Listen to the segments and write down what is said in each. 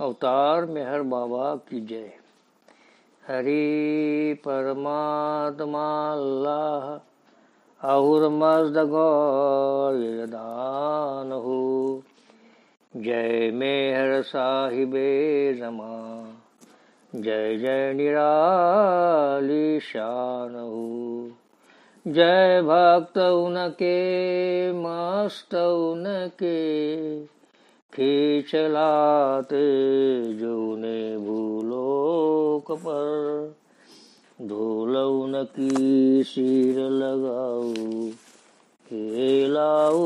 अवतार मेहर बाबा की जय हरि परमात्मा अल्लाह अहुर मस्द गौरदान हो जय मेहर साहिबे जमा जय जय निराली शान हो जय भक्त उनके मस्त उनके के चलाते जो ने भूलोक पर धोलऊ न की सिर लगाऊ खेलाओ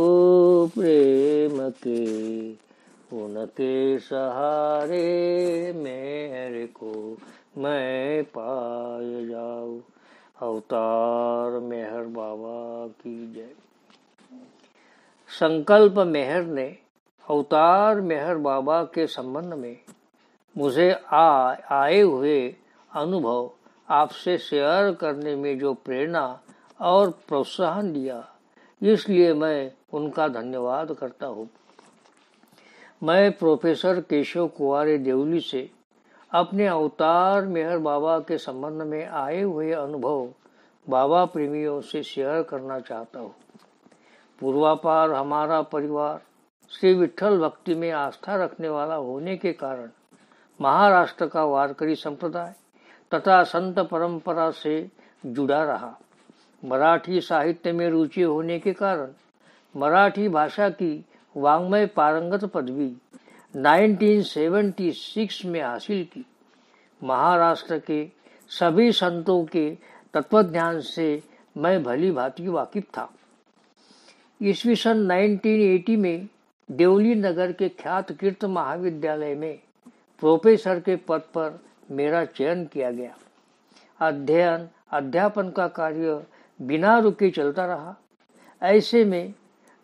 प्रेम के उनके सहारे मेरे को मैं पाय जाऊ अवतार मेहर बाबा की जय संकल्प मेहर ने अवतार मेहर बाबा के संबंध में मुझे आ आए हुए अनुभव आपसे शेयर करने में जो प्रेरणा और प्रोत्साहन दिया इसलिए मैं उनका धन्यवाद करता हूँ मैं प्रोफेसर केशव कुंवरे देवली से अपने अवतार मेहर बाबा के संबंध में आए हुए अनुभव बाबा प्रेमियों से शेयर करना चाहता हूँ पूर्वापार हमारा परिवार श्री विठल भक्ति में आस्था रखने वाला होने के कारण महाराष्ट्र का वारकरी संप्रदाय तथा संत परंपरा से जुड़ा रहा मराठी साहित्य में रुचि होने के कारण मराठी भाषा की वांग्मय पारंगत पदवी 1976 में हासिल की महाराष्ट्र के सभी संतों के तत्वज्ञान से मैं भली भांति वाकिफ था ईस्वी सन 1980 में देवली नगर के ख्यात कीर्त महाविद्यालय में प्रोफेसर के पद पर मेरा चयन किया गया अध्ययन अध्यापन का कार्य बिना रुके चलता रहा ऐसे में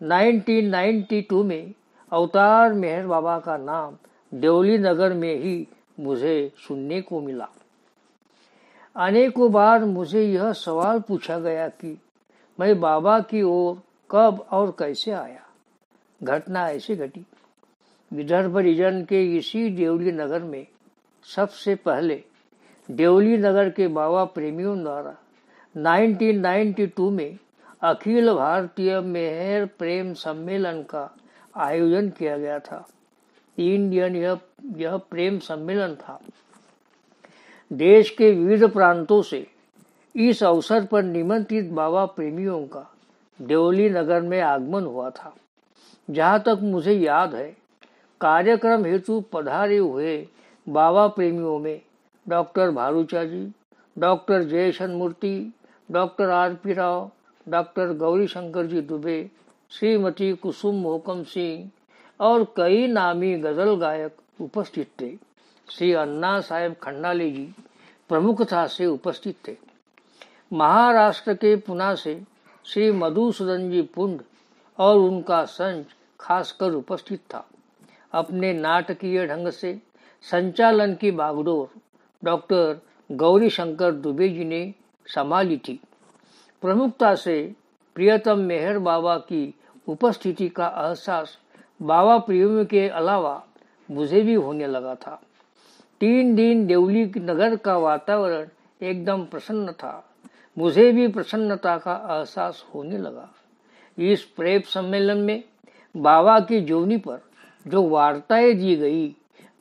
1992 में अवतार मेहर बाबा का नाम देवली नगर में ही मुझे सुनने को मिला अनेकों बार मुझे यह सवाल पूछा गया कि मैं बाबा की ओर कब और कैसे आया घटना ऐसी घटी विदर्भ रिजन के इसी देवली नगर में सबसे पहले देवली नगर के बाबा प्रेमियों द्वारा 1992 में अखिल भारतीय मेहर प्रेम सम्मेलन का आयोजन किया गया था इंडियन यह यह प्रेम सम्मेलन था देश के विविध प्रांतों से इस अवसर पर निमंत्रित बाबा प्रेमियों का देवली नगर में आगमन हुआ था जहाँ तक मुझे याद है कार्यक्रम हेतु पधारे हुए बाबा प्रेमियों में doctor Bharucha ji doctor Jayashan Murthy doctor R P Rao doctor Gauri Shankar ji Dubey Shrimati Kusum Mohkam Singh और कई नामी गजल गायक उपस्थित थे श्री अन्ना साहेब खंडाले जी प्रमुखता से उपस्थित थे महाराष्ट्र के पुना से श्री मधुसूदन जी पुंड और उनका संच खासकर उपस्थित था अपने नाटकीय ढंग से संचालन की बागडोर डॉक्टर गौरी शंकर दुबे जी ने संभाली थी प्रमुखता से प्रियतम मेहर बाबा की उपस्थिति का एहसास बाबा प्रियम के अलावा मुझे भी होने लगा था तीन दिन देवली नगर का वातावरण एकदम प्रसन्न था मुझे भी प्रसन्नता का एहसास होने लगा इस प्रेम सम्मेलन में बाबा की जोनी पर जो वार्ताएं दी गई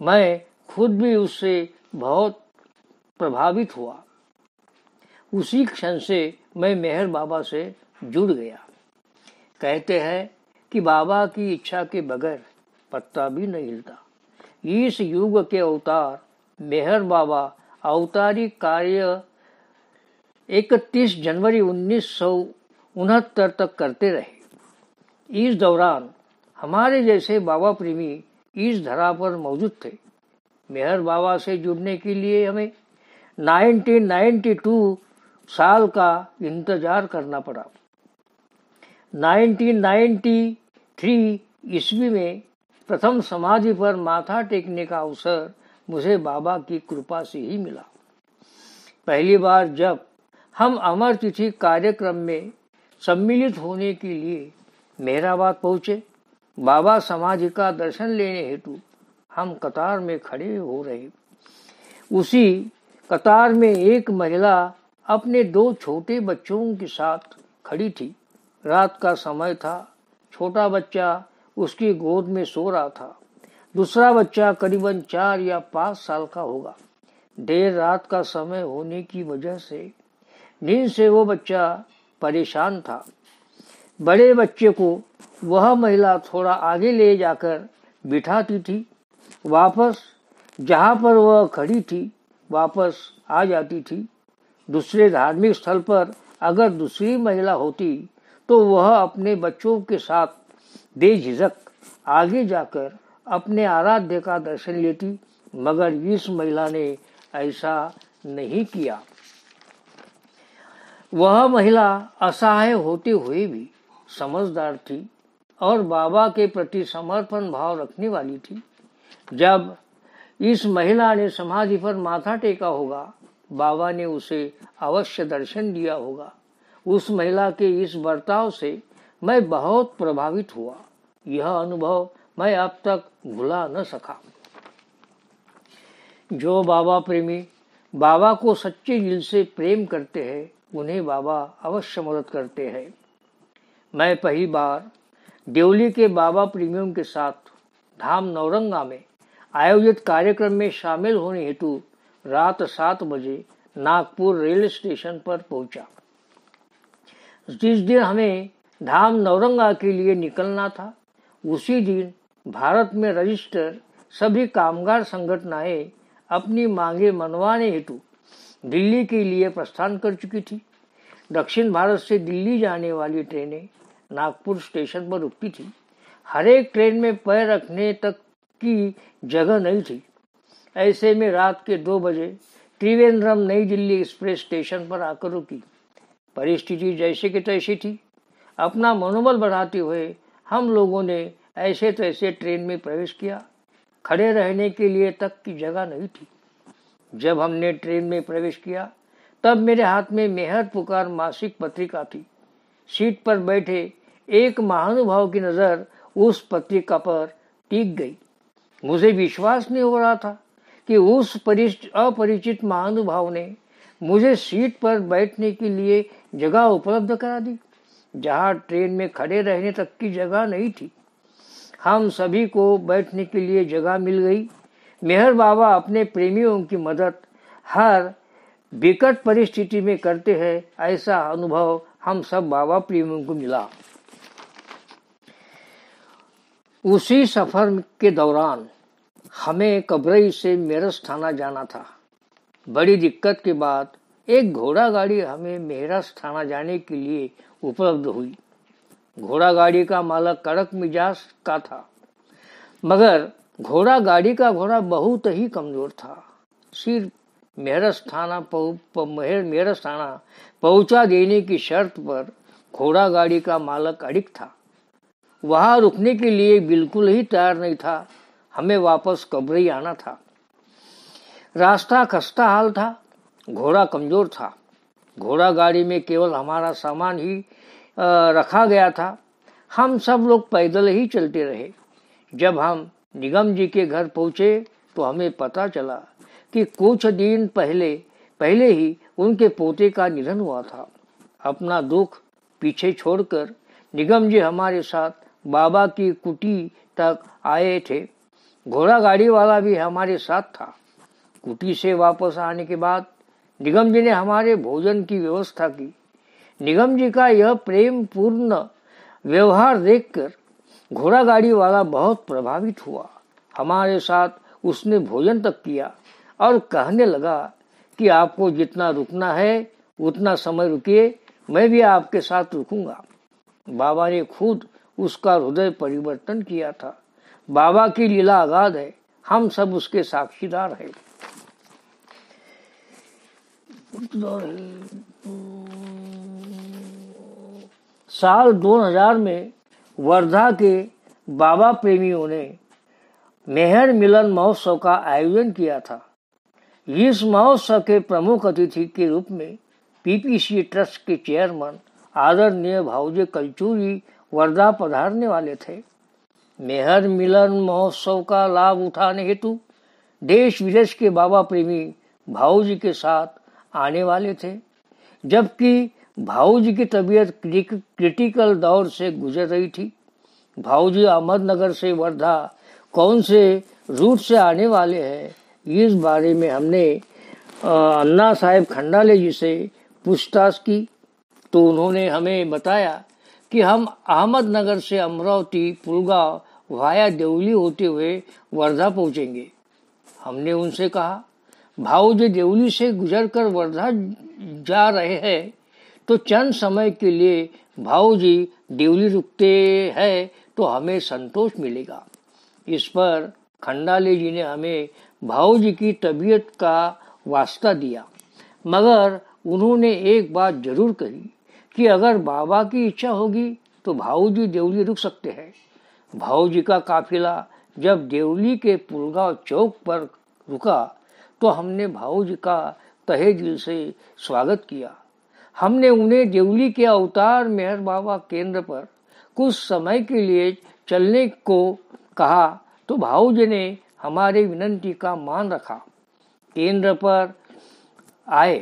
मैं खुद भी उससे बहुत प्रभावित हुआ उसी क्षण से मैं मेहर बाबा से जुड़ गया कहते हैं कि बाबा की इच्छा के बगैर पत्ता भी नहीं हिलता इस युग के अवतार मेहर बाबा अवतारी कार्य 31 जनवरी उन्नीस उनहत्तर तक करते रहे इस दौरान हमारे जैसे बाबा प्रेमी इस धरा पर मौजूद थे मेहर बाबा से जुड़ने के लिए हमें 1992 साल का इंतजार करना पड़ा 1993 ईस्वी में प्रथम समाधि पर माथा टेकने का अवसर मुझे बाबा की कृपा से ही मिला पहली बार जब हम अमर तिथि कार्यक्रम में सम्मिलित होने के लिए मेहराबाद पहुंचे बाबा समाधि का दर्शन लेने हेतु हम कतार में खड़े हो रहे उसी कतार में एक महिला अपने दो छोटे बच्चों के साथ खड़ी थी रात का समय था छोटा बच्चा उसकी गोद में सो रहा था दूसरा बच्चा करीबन चार या पाँच साल का होगा देर रात का समय होने की वजह से नींद से वो बच्चा परेशान था बड़े बच्चे को वह महिला थोड़ा आगे ले जाकर बिठाती थी वापस जहाँ पर वह खड़ी थी वापस आ जाती थी दूसरे धार्मिक स्थल पर अगर दूसरी महिला होती तो वह अपने बच्चों के साथ बेझिझक आगे जाकर अपने आराध्य का दर्शन लेती मगर इस महिला ने ऐसा नहीं किया वह महिला असहाय होती हुई भी समझदार थी और बाबा के प्रति समर्पण भाव रखने वाली थी जब इस महिला ने समाधि पर माथा टेका होगा बाबा ने उसे अवश्य दर्शन दिया होगा उस महिला के इस बर्ताव से मैं बहुत प्रभावित हुआ यह अनुभव मैं अब तक भुला न सका जो बाबा प्रेमी बाबा को सच्चे दिल से प्रेम करते हैं उन्हें बाबा अवश्य मदद करते हैं मैं पहली बार देवली के बाबा प्रीमियम के साथ धाम नौरंगा में आयोजित कार्यक्रम में शामिल होने हेतु रात सात बजे नागपुर रेल स्टेशन पर पहुंचा जिस दिन हमें धाम नौरंगा के लिए निकलना था उसी दिन भारत में रजिस्टर सभी कामगार संगठनाएं अपनी मांगे मनवाने हेतु दिल्ली के लिए प्रस्थान कर चुकी थी दक्षिण भारत से दिल्ली जाने वाली ट्रेनें नागपुर स्टेशन पर रुकती थी हर एक ट्रेन में पैर रखने तक की जगह नहीं थी ऐसे में रात के दो बजे त्रिवेंद्रम नई दिल्ली एक्सप्रेस स्टेशन पर आकर रुकी परिस्थिति जैसे की तैसी थी अपना मनोबल बढ़ाते हुए हम लोगों ने ऐसे तैसे ट्रेन में प्रवेश किया खड़े रहने के लिए तक की जगह नहीं थी जब हमने ट्रेन में प्रवेश किया तब मेरे हाथ में मेहर पुकार मासिक पत्रिका थी सीट पर बैठे एक महानुभाव की नज़र उस पत्रिका पर टिक गई मुझे विश्वास नहीं हो रहा था कि उस अपरिचित महानुभाव ने मुझे सीट पर बैठने के लिए जगह उपलब्ध करा दी जहां ट्रेन में खड़े रहने तक की जगह नहीं थी हम सभी को बैठने के लिए जगह मिल गई मेहर बाबा अपने प्रेमियों की मदद हर विकट परिस्थिति में करते हैं ऐसा अनुभव हम सब बाबा प्रेमियों को मिला उसी सफर के दौरान हमें कब्रई से मेरस थाना जाना था बड़ी दिक्कत के बाद एक घोड़ा गाड़ी हमें मेहरस थाना जाने के लिए उपलब्ध हुई घोड़ा गाड़ी का मालक कड़क मिजाज का था मगर घोड़ा गाड़ी का घोड़ा बहुत ही कमजोर था सिर मेहरस थाना मेहर मेहरस थाना पहुंचा देने की शर्त पर घोड़ा गाड़ी का मालक अड़िक था वहां रुकने के लिए बिल्कुल ही तैयार नहीं था हमें वापस कब्र ही आना था रास्ता खस्ता हाल था घोड़ा कमजोर था घोड़ा गाड़ी में केवल हमारा सामान ही आ, रखा गया था हम सब लोग पैदल ही चलते रहे जब हम निगम जी के घर पहुंचे तो हमें पता चला कि कुछ दिन पहले पहले ही उनके पोते का निधन हुआ था अपना दुख पीछे छोड़कर निगम जी हमारे साथ बाबा की कुटी तक आए थे घोड़ा गाड़ी वाला भी हमारे साथ था कुटी से वापस आने के बाद निगम जी ने हमारे भोजन की व्यवस्था की निगम जी का यह प्रेम पूर्ण व्यवहार देखकर घोड़ा गाड़ी वाला बहुत प्रभावित हुआ हमारे साथ उसने भोजन तक किया और कहने लगा कि आपको जितना रुकना है उतना समय रुकिए मैं भी आपके साथ रुकूंगा बाबा ने खुद उसका हृदय परिवर्तन किया था बाबा की लीला आगाध है हम सब उसके साक्षीदार हैं साल 2000 में वर्धा के बाबा प्रेमियों ने मेहर मिलन महोत्सव का आयोजन किया था इस महोत्सव के प्रमुख अतिथि के रूप में पीपीसी ट्रस्ट के चेयरमैन आदरणीय भाउजे कलचूरी वर्धा पधारने वाले थे मेहर मिलन महोत्सव का लाभ उठाने हेतु देश विदेश के बाबा प्रेमी भाऊजी के साथ आने वाले थे जबकि भाऊजी की तबीयत क्रिटिकल दौर से गुजर रही थी भाऊजी अहमदनगर से वर्धा कौन से रूट से आने वाले हैं इस बारे में हमने अन्ना साहेब खंडाले जी से पूछताछ की तो उन्होंने हमें बताया कि हम अहमदनगर से अमरावती पुलगा वाया देवली होते हुए वर्धा पहुंचेंगे हमने उनसे कहा भाऊ जी देवली से गुजरकर वर्धा जा रहे हैं तो चंद समय के लिए भाव जी डिवली रुकते हैं तो हमें संतोष मिलेगा इस पर खंडाले जी ने हमें भाव जी की तबीयत का वास्ता दिया मगर उन्होंने एक बात जरूर कही कि अगर बाबा की इच्छा होगी तो भाऊ जी देवली रुक सकते हैं भाऊ जी का काफिला जब देवली के पुलगांव चौक पर रुका तो हमने भाऊ जी का तहे दिल से स्वागत किया हमने उन्हें देवली के अवतार मेहर बाबा केंद्र पर कुछ समय के लिए चलने को कहा तो भाऊजी ने हमारे विनंती का मान रखा केंद्र पर आए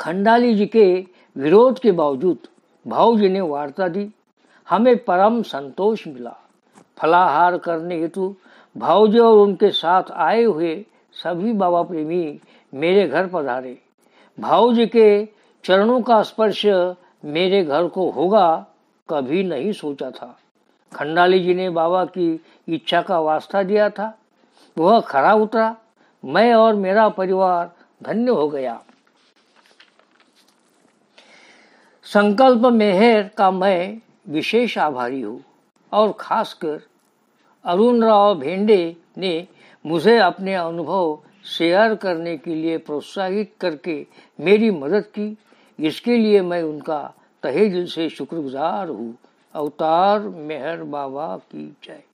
खंडाली जी के विरोध के बावजूद भाऊजी ने वार्ता दी हमें परम संतोष मिला फलाहार करने हेतु भाऊजी और उनके साथ आए हुए सभी बाबा प्रेमी मेरे घर पधारे भाव जी के चरणों का स्पर्श मेरे घर को होगा कभी नहीं सोचा था खंडाली जी ने बाबा की इच्छा का वास्ता दिया था वह खरा उतरा मैं और मेरा परिवार धन्य हो गया संकल्प मेहर का मैं विशेष आभारी हूँ और खासकर अरुण राव भेंडे ने मुझे अपने अनुभव शेयर करने के लिए प्रोत्साहित करके मेरी मदद की इसके लिए मैं उनका तहे दिल से शुक्रगुजार हूँ अवतार मेहर बाबा की जय